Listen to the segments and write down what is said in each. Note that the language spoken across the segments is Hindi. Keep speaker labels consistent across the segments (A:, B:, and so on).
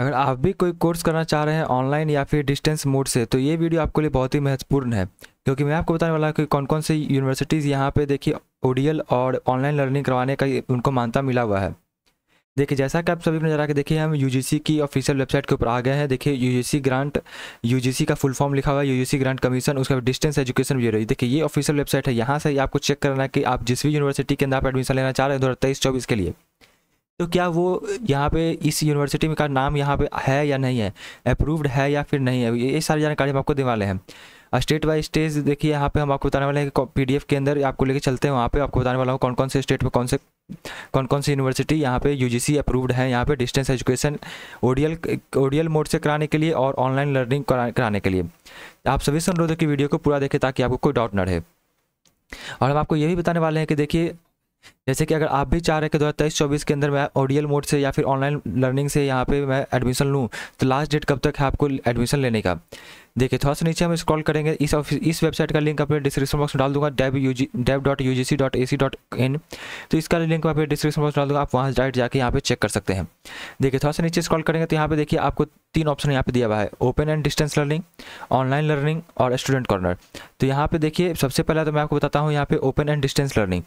A: अगर आप भी कोई कोर्स करना चाह रहे हैं ऑनलाइन या फिर डिस्टेंस मोड से तो ये वीडियो आपके लिए बहुत ही महत्वपूर्ण है क्योंकि मैं आपको बताने वाला हूँ कि कौन कौन से यूनिवर्सिटीज़ यहाँ पे देखिए ओडियल और ऑनलाइन लर्निंग करवाने का उनको मानता मिला हुआ है देखिए जैसा कि आप सभी नजर आ के देखिए हम यू की ऑफिशियल वेबसाइट के ऊपर आ गए हैं देखिए यू ग्रांट यू का फुल फॉर्म लिखा हुआ है यू ग्रांट कमीशन उसका डिस्टेंस एजुकेशन ब्यूरो देखिए ये ऑफिशियल वेबसाइट है यहाँ से आपको चेक करना है कि आप जिस भी यूनिवर्सिटी के अंदर आप एडमिशन लेना चाह रहे हैं दो हज़ार तेईस चौबीस के लिए तो क्या वो यहाँ पे इस यूनिवर्सिटी में का नाम यहाँ पे है या नहीं है अप्रूव्ड है या फिर नहीं है ये सारी जानकारी हम आपको देने वाले हैं स्टेट बाय स्टेट देखिए यहाँ पे हम आपको बताने वाले हैं पीडीएफ के अंदर आपको लेके चलते हैं वहाँ पे आपको बताने वाला हूँ कौन कौन से स्टेट में कौन से कौन कौन सी यूनिवर्सिटी यहाँ पे यूजीसी अप्रूव्ड है यहाँ पे distance education ODL ODL mode से कराने के लिए और ऑनलाइन लर्निंग करा, कराने के लिए आप सभी से अनुरोध है कि वीडियो को पूरा देखें ताकि आपको कोई डाउट न रहे और हम आपको ये भी बताने वाले हैं कि देखिए जैसे कि अगर आप भी चाह रहे हैं कि दो हज़ार तेईस चौबीस के अंदर मैं ऑडियल मोड से या फिर ऑनलाइन लर्निंग से यहाँ पे मैं एडमिशन लूँ तो लास्ट डेट कब तक है आपको एडमिशन लेने का देखिए थोड़ा सा नीचे हम स्क्रॉल करेंगे इस ऑफिस इस वेबसाइट का लिंक अपने डिस्क्रिप्शन बॉक्स में डाल दूंगा deb U G deb dot U G C dot A C dot in तो इसका लिंक मैं अपने डिस्क्रिप्शन बॉक्स में डाल दूंगा आप वहाँ डायरेक्ट जाकर यहाँ पे चेक कर सकते हैं देखिए थोड़ा सा नीचे स्क्रॉल करेंगे तो यहाँ पे देखिए आपको तीन ऑप्शन यहाँ पे दिया हुआ है open and distance learning online learning और स्टूडेंट कॉर्नर तो यहाँ पे देखिए सबसे पहले तो मैं आपको बताता हूँ यहाँ पे ओपन एंड डिस्टेंस लर्निंग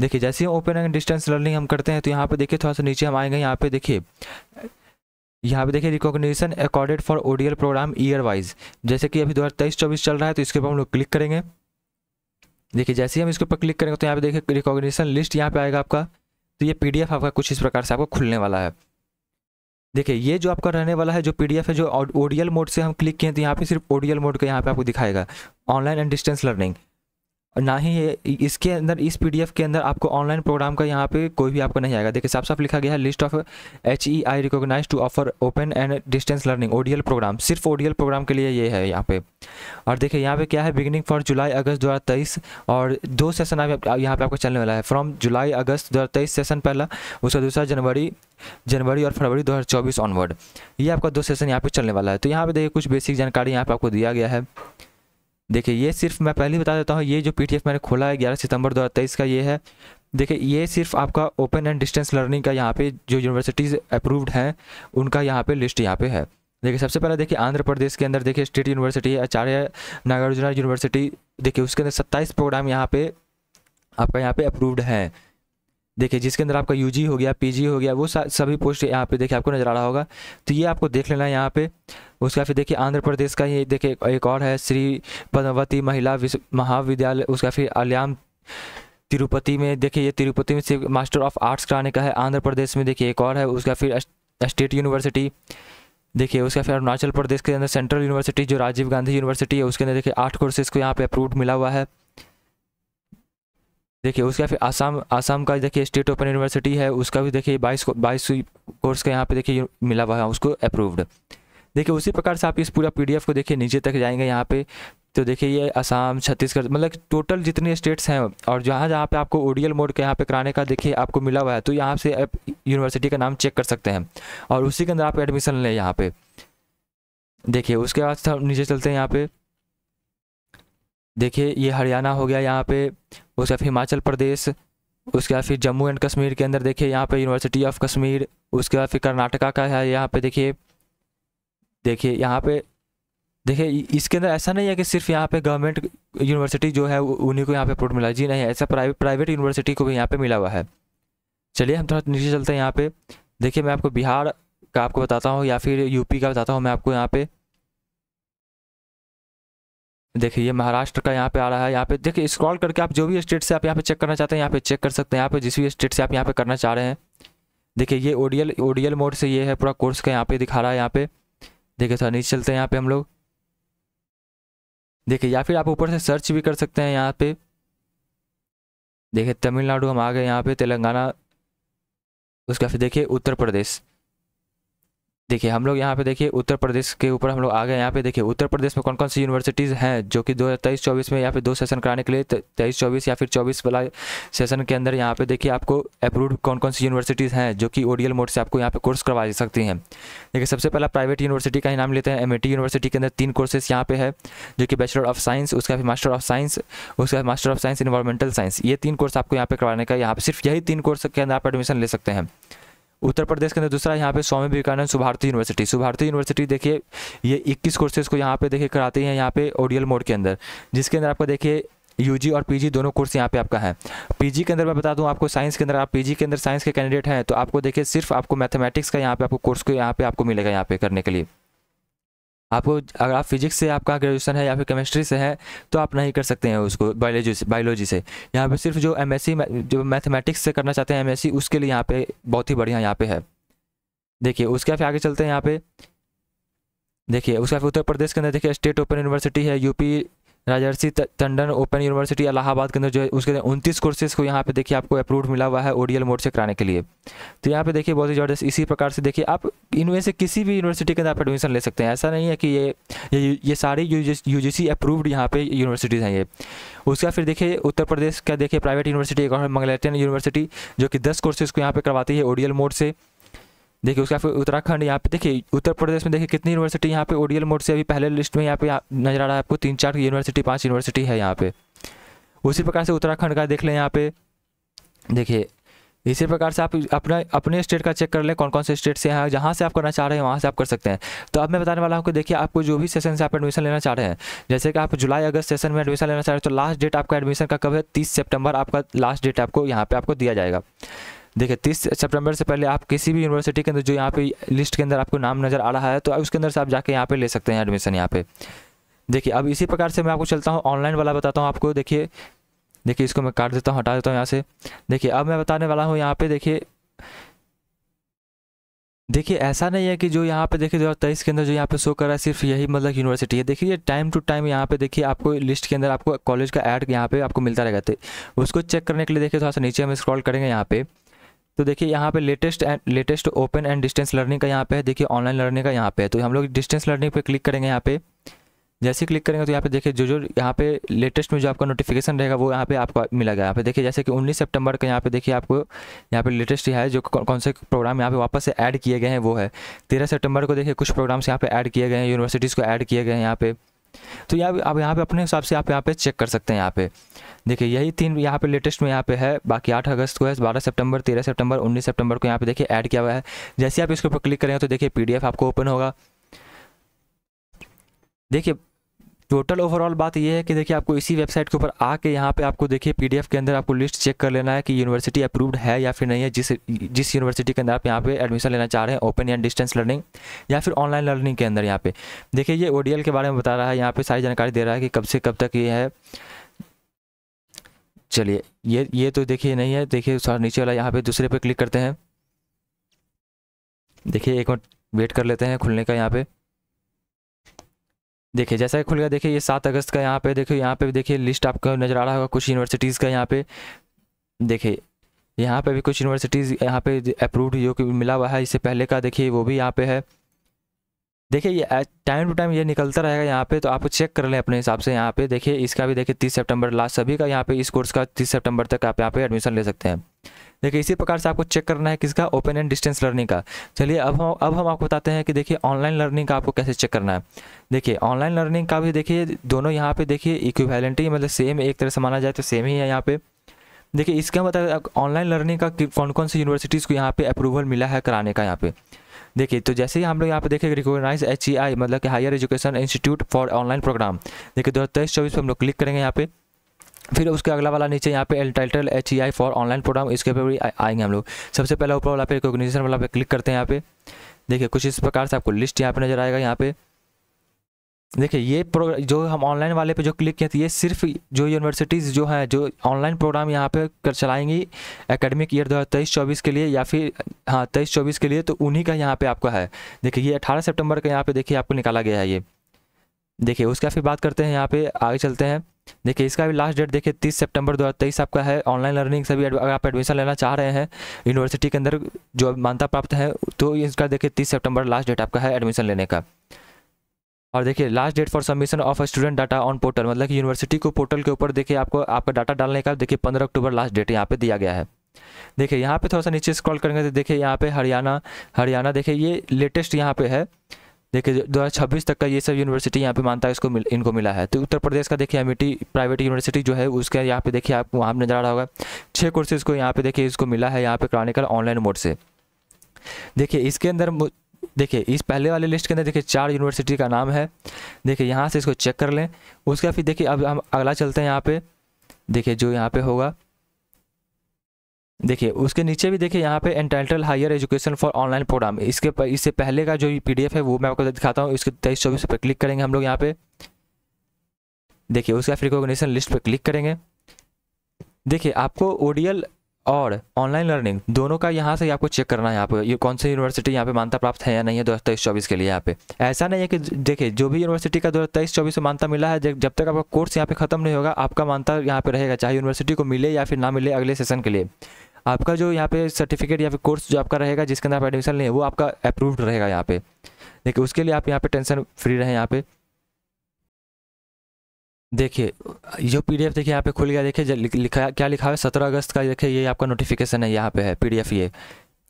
A: देखिए जैसे ही ओपन एंड डिस्टेंस लर्निंग हम करते हैं तो यहाँ पे देखिए थोड़ा सा नीचे हम आएंगे यहाँ पे देखिए यहाँ पे देखिए recognition accorded for ODL program year wise जैसे कि अभी दो हज़ार तेईस चौबीस चल रहा है तो इसके ऊपर हम लोग क्लिक करेंगे देखिए जैसे ही हम इसके ऊपर क्लिक करेंगे तो यहाँ पे देखिए रिकॉग्निशन लिस्ट यहाँ पे आएगा आपका तो ये पीडीएफ आपका कुछ इस प्रकार से आपको खुलने वाला है देखिए ये जो आपका रहने वाला है जो पीडीएफ है जो ओडीएल मोड से हम क्लिक किए तो यहाँ पे सिर्फ ओडीएल मोड का यहाँ पे आपको दिखाएगा ऑनलाइन एंड डिस्टेंस लर्निंग ना ही इसके अंदर इस पीडीएफ के अंदर आपको ऑनलाइन प्रोग्राम का यहाँ पे कोई भी आपको नहीं आएगा देखिए साफ साफ लिखा गया है list of H E I recognise to offer open and distance learning ODL program सिर्फ ओडीएल प्रोग्राम के लिए ये है यहाँ पे और देखिए यहाँ पे क्या है बिगिनिंग फॉर जुलाई अगस्त दो और दो सेशन अभी यहाँ पर आपको चलने वाला है फ्रॉम जुलाई अगस्त दो सेशन पहला उसका दूसरा जनवरी जनवरी और फरवरी 2024 ऑनवर्ड ये आपका दो सेशन यहाँ पे चलने वाला है तो यहाँ पे देखिए कुछ बेसिक जानकारी यहाँ पे आपको दिया गया है देखिए ये सिर्फ मैं पहले ही बता देता हूँ ये जो पी मैंने खोला है ग्यारह सितंबर दो का ये है देखिए ये सिर्फ आपका ओपन एंड डिस्टेंस लर्निंग का यहाँ पे जो यूनिवर्सिटीज़ अप्रूव्ड हैं उनका यहाँ पे लिस्ट यहाँ पे है देखिए सबसे पहले देखिए आंध्र प्रदेश के अंदर देखिए स्टेट यूनिवर्सिटी है आचार्य नागार्जुना यूनिवर्सिटी देखिए उसके अंदर सत्ताईस प्रोग्राम यहाँ पे आपका यहाँ पे अप्रूव्ड है देखिए जिसके अंदर आपका यू हो गया पी हो गया वो सभी पोस्ट यहाँ पर देखिए आपको नजर आ रहा होगा तो ये आपको देख लेना है यहाँ उसके बाद फिर देखिए आंध्र प्रदेश का ही देखिए एक और है श्री पद्मावती महिला महाविद्यालय उसका फिर अल्याम तिरुपति में देखिए ये तिरुपति में सिर्फ मास्टर ऑफ आर्ट्स कराने का है आंध्र प्रदेश में देखिए एक और है उसका फिर स्टेट यूनिवर्सिटी देखिए उसका फिर अरुणाचल प्रदेश के अंदर सेंट्रल यूनिवर्सिटी जो राजीव गांधी यूनिवर्सिटी है उसके अंदर देखिए आठ कोर्सेज को यहाँ पे अप्रूव मिला हुआ है देखिए उसका फिर आसाम आसाम का देखिए स्टेट ओपन यूनिवर्सिटी है उसका भी देखिए बाईस बाईस कोर्स का यहाँ पे देखिए मिला हुआ है उसको अप्रूव्ड देखिए उसी प्रकार से आप इस पूरा पी को देखिए नीचे तक जाएंगे यहाँ पे तो देखिए ये असम छत्तीसगढ़ मतलब टोटल जितने स्टेट्स हैं और जहाँ जहाँ पे आपको ओडीएल मोड के यहाँ पे कराने का देखिए आपको मिला हुआ है तो यहाँ से आप यूनिवर्सिटी का नाम चेक कर सकते हैं और उसी के अंदर आप एडमिशन लें यहाँ पे देखिए उसके बाद हम नीचे चलते हैं यहाँ पे देखिए ये हरियाणा हो गया यहाँ पे उसके बाद हिमाचल प्रदेश उसके बाद फिर जम्मू एंड कश्मीर के अंदर देखिए यहाँ पे यूनिवर्सिटी ऑफ कश्मीर उसके बाद फिर कर्नाटका का है यहाँ पे देखिए देखिए यहाँ पे देखिए इसके अंदर ऐसा नहीं है कि सिर्फ यहाँ पे गवर्नमेंट यूनिवर्सिटी जो है उन्हीं को यहाँ पे अप्रूव मिला जी नहीं ऐसा प्राइवेट प्राइवेट यूनिवर्सिटी को भी यहाँ पे मिला हुआ है चलिए हम थोड़ा नीचे चलते हैं यहाँ पे देखिए मैं आपको बिहार का आपको बताता हूँ या फिर यूपी का बताता हूँ मैं आपको यहाँ पे देखिए ये महाराष्ट्र का यहाँ पे आ रहा है यहाँ पे देखिए स्क्रॉल करके आप जो भी स्टेट से आप यहाँ पे चेक करना चाहते हैं यहाँ पे चेक कर सकते हैं यहाँ पे जिस भी स्टेट से आप यहाँ पे करना चाह रहे हैं देखिए ये ओडियल ओडियल मोड से ये है पूरा कोर्स का यहाँ पे दिखा रहा है यहाँ पे देखिए थोड़ा नीचे चलते हैं यहाँ पे हम लोग देखिए या फिर आप ऊपर से सर्च भी कर सकते हैं यहाँ पे देखिए तमिलनाडु हम आ गए यहाँ पे तेलंगाना उसके बाद देखिए उत्तर प्रदेश देखिए हम लोग यहाँ पे देखिए उत्तर प्रदेश के ऊपर हम लोग आ गए यहाँ पे देखिए उत्तर प्रदेश में कौन कौन सी यूनिवर्सिटीज़ हैं जो कि दो हज़ार तेईस चौबीस में यहाँ पे दो सेशन कराने के लिए तेईस चौबीस या फिर चौबीस वाला सेशन के अंदर यहाँ पे देखिए आपको अप्रूव्ड कौन कौन सी यूनिवर्सिटीज़ हैं जो कि ओडियल मोड से आपको यहाँ पे कोर्स करवा सकती हैं देखिए सबसे पहला प्राइवेट यूनिवर्सिटी का ही नाम लेते हैं एम यूनिवर्सिटी के अंदर तीन कोर्सेस यहाँ पे है जो कि बैचलर ऑफ साइंस उसका फिर मास्टर ऑफ साइंस उसका master of science environmental science ये तीन कोर्स आपको यहाँ पे करवाने का यहाँ पर सिर्फ यही तीन कोर्स के अंदर आप एडमिशन ले सकते हैं उत्तर प्रदेश के अंदर दूसरा यहाँ पे स्वामी विवेकानंद सुभारती यूनिवर्सिटी सुभारती यूनिवर्सिटी देखिए ये 21 कोर्सेज को यहाँ पे देखिए कराते हैं यहाँ पे ओडियल मोड के अंदर जिसके अंदर आपको देखिए यूजी और पीजी दोनों कोर्स यहाँ पे आपका है पीजी के अंदर मैं बता दूँ आपको साइंस के अंदर आप पीजी के अंदर साइंस के कैंडिडेट हैं तो आपको देखिए सिर्फ आपको मैथमेटिक्स का यहाँ पे आपको कोर्स को यहाँ पे आपको मिलेगा यहाँ पे करने के लिए आपको अगर आप फिजिक्स से आपका ग्रेजुएशन है या फिर केमिस्ट्री से है तो आप नहीं कर सकते हैं उसको बायोलॉजी से बायोलॉजी से यहाँ पे सिर्फ जो एमएससी जो मैथमेटिक्स से करना चाहते हैं एमएससी उसके लिए यहाँ पे बहुत ही बढ़िया यहाँ पे है देखिए उसके बाद आगे चलते हैं यहाँ पे देखिए उसके बाद उत्तर प्रदेश के अंदर देखिए स्टेट ओपन यूनिवर्सिटी है UP Rajarshi Tandon open university Allahabad के अंदर जो है उसके अंदर उनतीस कोर्सेज को यहाँ पे देखिए आपको अप्रूव मिला हुआ है ओडीएल मोड से कराने के लिए तो यहाँ पे देखिए बहुत ही जबरदस्त इसी प्रकार से देखिए आप इनमें से किसी भी यूनिवर्सिटी के अंदर आप एडमिशन ले सकते हैं ऐसा नहीं है कि ये ये, ये सारी यू जी सी अप्रूव्ड यहाँ पे यूनिवर्सिटीज़ हैं ये उसका फिर देखिए उत्तर प्रदेश का देखिए प्राइवेट यूनिवर्सिटी एक और मंगलैटन यूनिवर्सिटी जो कि दस कोर्सेज को यहाँ पर करवाती है ओडीएल मोड से देखिए उसके बाद उत्तराखंड यहाँ पे देखिए उत्तर प्रदेश में देखिए कितनी यूनिवर्सिटी यहाँ पे ओडियल मोड से अभी पहले लिस्ट में यहाँ पे नजर आ रहा है आपको तीन चार यूनिवर्सिटी पाँच यूनिवर्सिटी है यहाँ पे उसी प्रकार से उत्तराखंड का देख लें यहाँ पे देखिए इसी प्रकार से आप अपना अपने स्टेट का चेक कर लें कौन कौन से स्टेट से हैं जहाँ से आप करना चाह रहे हैं वहाँ से आप कर सकते हैं तो अब मैं बताने वाला हूँ कि देखिए आपको जो भी सेशन से आप एडमिशन लेना चाह रहे हैं जैसे कि आप जुलाई अगस्त सेशन में एडमिशन लेना चाह रहे हैं तो लास्ट डेट आपका एडमिशन का कब है तीस सेप्टेम्बर आपका लास्ट डेट आपको यहाँ पर आपको दिया जाएगा देखिए तीस सितंबर से पहले आप किसी भी यूनिवर्सिटी के अंदर जो यहाँ पे लिस्ट के अंदर आपको नाम नज़र आ रहा है तो उसके अंदर से आप जाके यहाँ पे ले सकते हैं एडमिशन यहाँ पे देखिए अब इसी प्रकार से मैं आपको चलता हूँ ऑनलाइन वाला बताता हूँ आपको देखिए देखिए इसको मैं काट देता हूँ हटा देता हूँ यहाँ से देखिए अब मैं बताने वाला हूँ यहाँ पर देखिए देखिए ऐसा नहीं है कि जो यहाँ पे देखिए दो हज़ार तेईस के अंदर जो यहाँ पे शो कर रहा है सिर्फ यही मतलब यूनिवर्सिटी है देखिए टाइम टू टाइम यहाँ पे देखिए आपको लिस्ट के अंदर आपको कॉलेज का ऐड यहाँ पे आपको मिलता रहेगा तो उसको चेक करने के लिए देखिए थोड़ा सा नीचे हम स्क्रॉल करेंगे यहाँ पे तो देखिए यहाँ पे latest and latest open and distance learning का यहाँ पे है देखिए ऑनलाइन लर्निंग का यहाँ पे है तो हम लोग डिस्टेंस लर्निंग पे क्लिक करेंगे यहाँ पे जैसे क्लिक करेंगे तो यहाँ पे देखिए जो जो यहाँ पे लेटेस्ट में जो आपका नोटिफिकेशन रहेगा वो यहाँ पे आपको गया यहाँ पे देखिए जैसे कि उन्नीस सितंबर का यहाँ पे देखिए आपको यहाँ पे लेटेस्ट है जो कौन से प्रोग्राम यहाँ पे वापस से ऐड किए गए हैं वो है तेरह सितंबर को देखिए कुछ प्रोग्राम्स यहाँ पे ऐड किए गए हैं यूनिवर्सिटीज़ को ऐड किए गए हैं यहाँ पे तो यहाँ आप यहाँ पे अपने हिसाब से आप यहाँ पे चेक कर सकते हैं यहाँ पे देखिए यही तीन यहाँ पे लेटेस्ट में यहाँ पे है बाकी आठ अगस्त को है बारह सितंबर तेरह सितंबर उन्नीस सितंबर को यहाँ पे देखिए ऐड किया हुआ है जैसे आप इसके ऊपर क्लिक करेंगे तो देखिए पीडीएफ आपको ओपन होगा देखिए टोटल ओवरऑल बात यह है कि देखिए आपको इसी वेबसाइट के ऊपर आके यहाँ पे आपको देखिए पीडीएफ के अंदर आपको लिस्ट चेक कर लेना है कि यूनिवर्सिटी अप्रूव्ड है या फिर नहीं है जिस जिस यूनिवर्सिटी के अंदर आप यहाँ पे एडमिशन लेना चाह रहे हैं ओपन या डिस्टेंस लर्निंग या फिर ऑनलाइन लर्निंग के अंदर यहाँ पे देखिए ये ओ के बारे में बता रहा है यहाँ पर सारी जानकारी दे रहा है कि कब से कब तक ये है चलिए ये ये तो देखिए नहीं है देखिए थोड़ा नीचे वाला यहाँ पर दूसरे पर क्लिक करते हैं देखिए एक मिनट वेट कर लेते हैं खुलने का यहाँ पर देखिए जैसा खुल गया देखिए ये सात अगस्त का यहाँ पे देखिए यहाँ पे देखिए लिस्ट आपका नज़र आ रहा होगा कुछ यूनिवर्सिटीज़ का यहाँ पे देखिए यहाँ पे भी कुछ यूनिवर्सिटीज़ यहाँ पे अप्रूव्ड जो कि मिला हुआ है इससे पहले का देखिए वो भी यहाँ पे है देखिए ये टाइम टू टाइम ये निकलता रहेगा यहाँ पे तो आप चेक कर लें अपने हिसाब से यहाँ पे देखिए इसका भी देखिए तीस सितंबर लास्ट सभी का यहाँ पे इस कोर्स का तीस सितंबर तक आप यहाँ पे एडमिशन ले सकते हैं देखिए इसी प्रकार से आपको चेक करना है किसका ओपन एंड डिस्टेंस लर्निंग का चलिए अब हम अब हम आपको बताते हैं कि देखिए ऑनलाइन लर्निंग का आपको कैसे चेक करना है देखिए ऑनलाइन लर्निंग का भी देखिए दोनों यहाँ पे देखिए इक्विवेलेंटी मतलब सेम एक तरह से माना जाए तो सेम ही है यहाँ पे देखिए इसका मतलब ऑनलाइन लर्निंग का कौन कौन सी यूनिवर्सिटीज़ को यहाँ पे अप्रूवल मिला है कराने का यहाँ पे देखिए तो जैसे ही हम लोग यहाँ पे देखिए रिकोगनाइज एच मतलब कि higher education institute for online program देखिए दो हज़ार तेईस चौबीस पर हम लोग क्लिक करेंगे यहाँ पे फिर उसके अगला वाला नीचे यहाँ पे title H E I for online program इसके पे भी आएंगे हम लोग सबसे पहला ऊपर वाला पे रिकॉग्निशन वाला पे क्लिक करते हैं यहाँ पे देखिए कुछ इस प्रकार से आपको लिस्ट यहाँ पे नजर आएगा यहाँ पे देखिए ये प्रोग्राम जो हम ऑनलाइन वाले पे जो क्लिक किए थे ये सिर्फ जो यूनिवर्सिटीज़ जो हैं जो ऑनलाइन प्रोग्राम यहाँ पे कर चलाएंगी एकेडमिक ईयर दो हज़ार तेईस चौबीस के लिए या फिर हाँ तेईस चौबीस के लिए तो उन्हीं का यहाँ पे आपका है देखिए ये अठारह सितंबर का यहाँ पे देखिए आपको निकाला गया है ये देखिए उसका फिर बात करते हैं यहाँ पर आगे चलते हैं देखिए इसका भी लास्ट डेट देखिए तीस सितंबर 2023 आपका है ऑनलाइन लर्निंग से भी अगर आप एडमिशन लेना चाह रहे हैं यूनिवर्सिटी के अंदर जो मान्यता प्राप्त है तो इसका देखिए तीस सितंबर लास्ट डेट आपका है एडमिशन लेने का और देखिए last date for submission of student data on portal मतलब कि यूनिवर्सिटी को पोर्टल के ऊपर देखिए आपको आपका डाटा डालने का देखिए पंद्रह अक्टूबर लास्ट डेट यहाँ पे दिया गया है देखिए यहाँ पे थोड़ा सा नीचे स्क्रॉल करेंगे तो देखिए यहाँ पे हरियाणा हरियाणा देखिए ये लेटेस्ट यहाँ पे है देखिए दो हज़ार छब्बीस तक का ये सब यूनिवर्सिटी यहाँ पे मानता है इसको मिल, इनको मिला है तो उत्तर प्रदेश का देखिए अमिटी प्राइवेट यूनिवर्सिटी जो है उसके यहाँ पे देखिए आप वहाँ नजर आ रहा होगा छः कोर्सेज को यहाँ पे देखिए इसको मिला है यहाँ पे क्रॉनिकल ऑनलाइन मोड से देखिए इसके अंदर देखिए इस पहले वाले लिस्ट के अंदर देखिए चार यूनिवर्सिटी का नाम है देखिए यहाँ से इसको चेक कर लें उसका फिर देखिए अब हम अगला चलते हैं यहाँ पे देखिए जो यहाँ पे होगा देखिए उसके नीचे भी देखिए यहाँ पे entitle higher education for online program इसके पर इससे पहले का जो पीडीएफ है वो मैं आपको दिखाता हूँ इसके तेईस चौबीस पर क्लिक करेंगे हम लोग यहाँ पे देखिए उसका रिकॉग्निशन लिस्ट पर क्लिक करेंगे देखिए आपको ओडियल और ऑनलाइन लर्निंग दोनों का यहाँ से आपको चेक करना है यहाँ पे ये कौन सी यूनिवर्सिटी यहाँ पे मान्यता प्राप्त है या नहीं है दो हज़ार तेईस चौबीस के लिए यहाँ पे ऐसा नहीं है कि देखिए जो भी यूनिवर्सिटी का दो हज़ार तेईस चौबीस में मान्यता मिला है जब तक आपका कोर्स यहाँ पे खत्म नहीं होगा आपका मान्यता यहाँ पे रहेगा चाहे यूनिवर्सिटी को मिले या फिर ना मिले अगले सेशन के लिए आपका जो यहाँ पे सर्टिफिकेट या फिर कोर्स जो आपका रहेगा जिसके अंदर आप एडमिशन लें वो आपका अप्रूव्ड रहेगा यहाँ पे देखिए उसके लिए आप यहाँ पे टेंशन फ्री रहें यहाँ पे देखिए जो पीडीएफ देखिए यहाँ पे खुल गया देखिए लिखा क्या लिखा है सत्रह अगस्त का देखिए ये आपका नोटिफिकेशन है यहाँ पे है पीडीएफ ये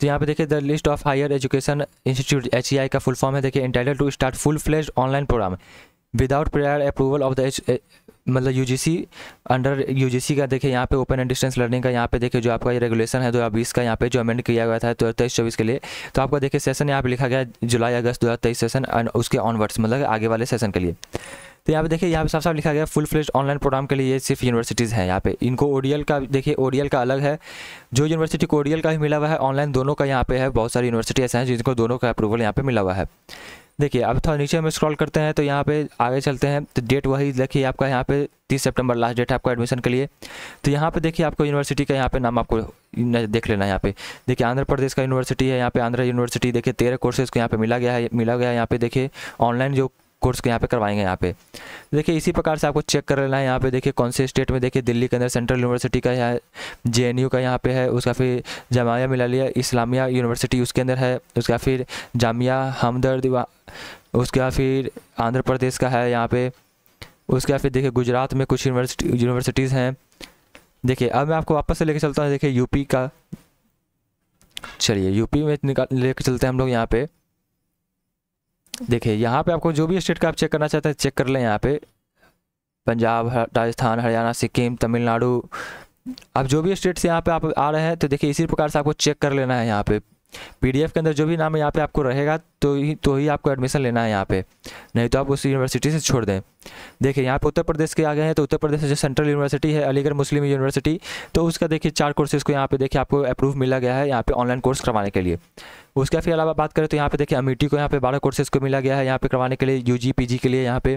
A: तो यहाँ पे देखिए the list of higher education institute H का फुल फॉर्म है देखिए entitle to start full fledge online program without prior approval of the मतलब सी अंडर सी का देखिए यहाँ पे ओपन एंड डिस्टेंस लर्निंग का यहाँ पे देखिए जो आपका ये रेगुलेशन है दो हज़ार बीस का यहाँ पे जो अमेंड किया गया था दो हज़ार तेईस चौबीस के लिए तो आपका देखिए सेशन यहाँ पे लिखा गया जुलाई अगस्त दो हज़ार तेईस सेशन एंड उसके ऑनवर्ड्स मतलब आगे वाले सेशन के लिए तो यहाँ पे देखिए यहाँ पे साफ साफ लिखा गया फुल फ्लेज ऑनलाइन प्रोग्राम के लिए ये सिर्फ यूनिवर्सिटीज़ हैं यहाँ पे इनको ओडीएल का देखिए ओडीएल का अलग है जो यूनिवर्सिटी को ओडीएल का भी मिला हुआ है ऑनलाइन दोनों का यहाँ पे है बहुत सारी यूनिवर्सिटी ऐसे हैं जिनको दोनों का अप्रूवल यहाँ पे मिला हुआ है देखिए अब थोड़ा नीचे हम स्क्रॉल करते हैं तो यहाँ पे आगे चलते हैं तो डेट वही देखिए आपका यहाँ पे तीस सितंबर लास्ट डेट है आपका एडमिशन के लिए तो यहाँ पे देखिए आपको यूनिवर्सिटी का यहाँ पे नाम आपको देख लेना है यहाँ पे देखिए आंध्र प्रदेश का यूनिवर्सिटी है यहाँ पे आंध्र यूनिवर्सिटी देखिए तेरह कोर्सेज को यहाँ पे मिला गया है मिला गया है यहाँ पे देखिए ऑनलाइन जो कोर्स को यहाँ पे करवाएंगे यहाँ पे देखिए इसी प्रकार से आपको चेक कर लेना है यहाँ पे देखिए कौन से स्टेट में देखिए दिल्ली के अंदर सेंट्रल यूनिवर्सिटी का है जे का यहाँ पे है उसका फिर जमाया मिलालिया इस्लामिया यूनिवर्सिटी उसके अंदर है उसका फिर जामिया हमदर्द उसके बाद फिर आंध्र प्रदेश का है यहाँ पे उसके बाद फिर देखिए गुजरात में कुछ यूनिवर्सिटी यूनिवर्सिटीज़ हैं देखिए अब मैं आपको वापस से लेकर चलता हूँ देखिए यूपी का चलिए यूपी में निकाल लेकर चलते हैं हम लोग यहाँ पे देखिए यहाँ पे आपको जो भी स्टेट का आप चेक करना चाहते हैं चेक कर लें यहाँ पे पंजाब राजस्थान हरियाणा सिक्किम तमिलनाडु आप जो भी स्टेट से यहाँ पे आप आ रहे हैं तो देखिए इसी प्रकार से आपको चेक कर लेना है यहाँ पे पीडीएफ के अंदर जो भी नाम यहाँ पे आपको रहेगा तो ही तो ही आपको एडमिशन लेना है यहाँ पे नहीं तो आप उस यूनिवर्सिटी से छोड़ दें देखिए यहाँ पे उत्तर प्रदेश के आ गए हैं तो उत्तर प्रदेश में जो सेंट्रल यूनिवर्सिटी है अलीगढ़ मुस्लिम यूनिवर्सिटी तो उसका देखिए चार कोर्सेज को यहाँ पे देखिए आपको अप्रूव मिला गया है यहाँ पे ऑनलाइन कोर्स करवाने के लिए उसके फिर अलावा बात करें तो यहाँ पे देखिए अमेठी e को यहाँ पे बारह कोर्सेज को मिला गया है यहाँ पे करवाने के लिए यू जी पी जी के लिए यहाँ पे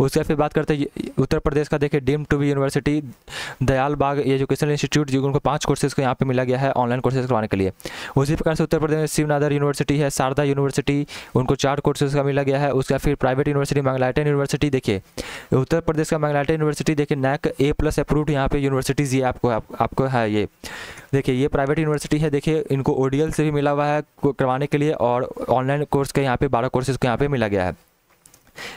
A: उसके फिर बात करते हैं उत्तर प्रदेश का देखिए deem to be university Dayal Bagh education institute जो उनको पाँच कोर्सेज को यहाँ पे मिला गया है ऑनलाइन कोर्सेज करवाने के लिए उसी प्रकार से उत्तर प्रदेश में शिवनादर यूनिवर्सिटी है शारदा यूनिवर्सिटी उनको चार कोर्सेज का मिला गया है उसका फिर प्राइवेट यूनिवर्सिटी मंगलाइटन यूनिवर्सिटी देखिए देखिए उत्तर प्रदेश का मैगनाटा यूनिवर्सिटी देखिए नैक ए प्लस अप्रूव्ड यहाँ पे यूनिवर्सिटीज़ ये आपको आप, आपको है ये देखिए ये प्राइवेट यूनिवर्सिटी है देखिए इनको ओ से भी मिला हुआ है करवाने के लिए और ऑनलाइन कोर्स के यहाँ पे बारह कोर्सेज को यहाँ पे मिला गया है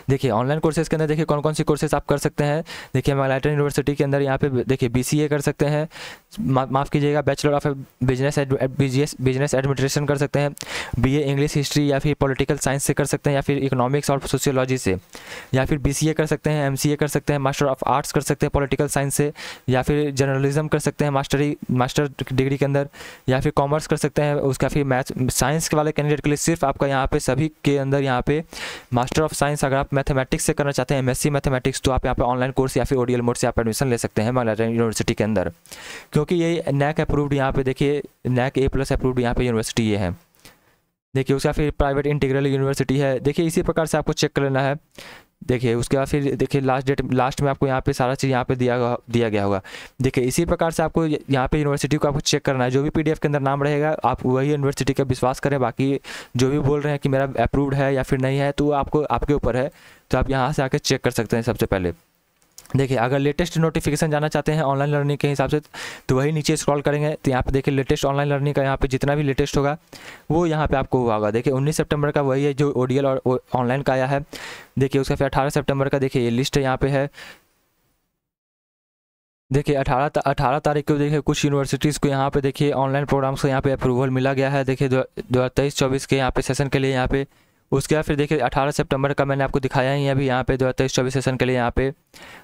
A: देखिए ऑनलाइन कोर्सेज़ के अंदर देखिए कौन कौन सी कोर्सेज आप कर सकते हैं देखिए मैलाइटन यूनिवर्सिटी के अंदर यहाँ पे देखिए बीसीए कर सकते हैं माफ़ कीजिएगा bachelor of business business administration कर सकते हैं बीए इंग्लिश हिस्ट्री या फिर पॉलिटिकल साइंस से कर सकते हैं या फिर इकोनॉमिक्स और सोशियोलॉजी से या फिर बी कर सकते हैं एम कर सकते हैं मास्टर ऑफ आर्ट्स कर सकते हैं पोलिटिकल साइंस से या फिर जर्नलिज्म कर सकते हैं मास्टरी मास्टर डिग्री के अंदर या फिर कॉमर्स कर सकते हैं उसका फिर मैथ साइंस के वाले कैंडिडेट के लिए सिर्फ आपका यहाँ पे सभी के अंदर यहाँ पे मास्टर ऑफ साइंस अगर आप मैथमेटिक्स से करना चाहते हैं एमएससी मैथमेटिक्स तो आप यहाँ पर ऑनलाइन कोर्स या फिर ओडियल मोड से आप एडमिशन ले सकते हैं मंगलाचरण यूनिवर्सिटी के अंदर क्योंकि ये नैक अप्रूव्ड यहाँ पे देखिए नैक ए प्लस अप्रूव्ड यहाँ पे यूनिवर्सिटी ये है देखिए उसका फिर प्राइवेट इंटीग्रल यूनिवर्सिटी है देखिए इसी प्रकार से आपको चेक कर लेना है देखिए उसके बाद फिर देखिए लास्ट डेट लास्ट में आपको यहाँ पे सारा चीज़ यहाँ पे दिया दिया गया होगा देखिए इसी प्रकार से आपको यहाँ पे यूनिवर्सिटी को आपको चेक करना है जो भी पीडीएफ के अंदर नाम रहेगा आप वही यूनिवर्सिटी का विश्वास करें बाकी जो भी बोल रहे हैं कि मेरा अप्रूव्ड है या फिर नहीं है तो आपको आपके ऊपर है तो आप यहाँ से आकर चेक कर सकते हैं सबसे पहले देखिए अगर लेटेस्ट नोटिफिकेशन जाना चाहते हैं ऑनलाइन लर्निंग के हिसाब से तो वही नीचे स्क्रॉल करेंगे तो यहाँ पे देखिए लेटेस्ट ऑनलाइन लर्निंग का यहाँ पे जितना भी लेटेस्ट होगा वो यहाँ पे आपको हुआ होगा देखिए 19 सितंबर का वही है जो ओडीएल और ऑनलाइन का आया है देखिए उसका फिर अठारह सेप्टेम्बर का देखिए ये लिस्ट यहाँ पे है देखिए अठारह अठारह तारीख को देखिए कुछ यूनिवर्सिटीज़ को यहाँ पे देखिए ऑनलाइन प्रोग्राम्स को यहाँ पे अप्रूवल मिला गया है देखिए दो हज़ार तेईस चौबीस के यहाँ पे सेशन के लिए यहाँ पे उसके बाद फिर देखिए 18 सितंबर का मैंने आपको दिखाया ही अभी यहाँ पे दो हज़ार तेईस तो चौबीस सेशन के लिए यहाँ पे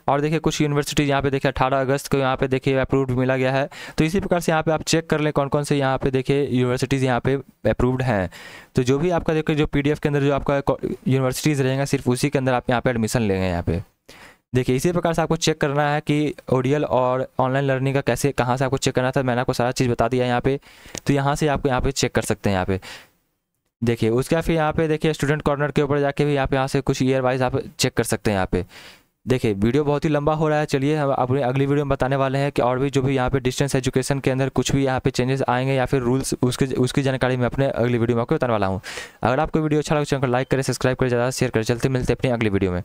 A: और देखिए कुछ यूनिवर्सिटी यहाँ पे देखिए 18 अगस्त को यहाँ पे देखिए अप्रूव्ड मिला गया है तो इसी प्रकार से यहाँ पे आप चेक कर लें कौन कौन से यहाँ पे देखिए यूनिवर्सिटीज़ यहाँ पे अप्रूव्ड हैं तो जो भी आपका देखिए जो पी के अंदर जो आपका यूनिवर्सिटीज़ रहेगा सिर्फ उसी के अंदर आप यहाँ पर एडमिशन लेंगे यहाँ पर देखिए इसी प्रकार से आपको चेक करना है कि ओडियल और ऑनलाइन लर्निंग का कैसे कहाँ से आपको चेक करना था मैंने आपको सारा चीज़ बता दिया यहाँ पे तो यहाँ से आपको यहाँ पे चेक कर सकते हैं यहाँ पे देखिए उसके बाद फिर यहाँ पे देखिए स्टूडेंट कॉर्नर के ऊपर जाके भी आप यहाँ से कुछ ईयर वाइज आप चेक कर सकते हैं यहाँ पे देखिए वीडियो बहुत ही लंबा हो रहा है चलिए हम अपनी अगली वीडियो में बताने वाले हैं कि और भी जो भी यहाँ पे डिस्टेंस एजुकेशन के अंदर कुछ भी यहाँ पे चेंजेस आएंगे या फिर रूल्स उसके उसकी जानकारी मैं अपने अगली वीडियो में आपको बताने वाला हूँ अगर आपको वीडियो अच्छा लगे चैनल को लाइक करें सब्सक्राइब करें ज़्यादा शेयर करें चलते मिलते अपनी अगली वीडियो में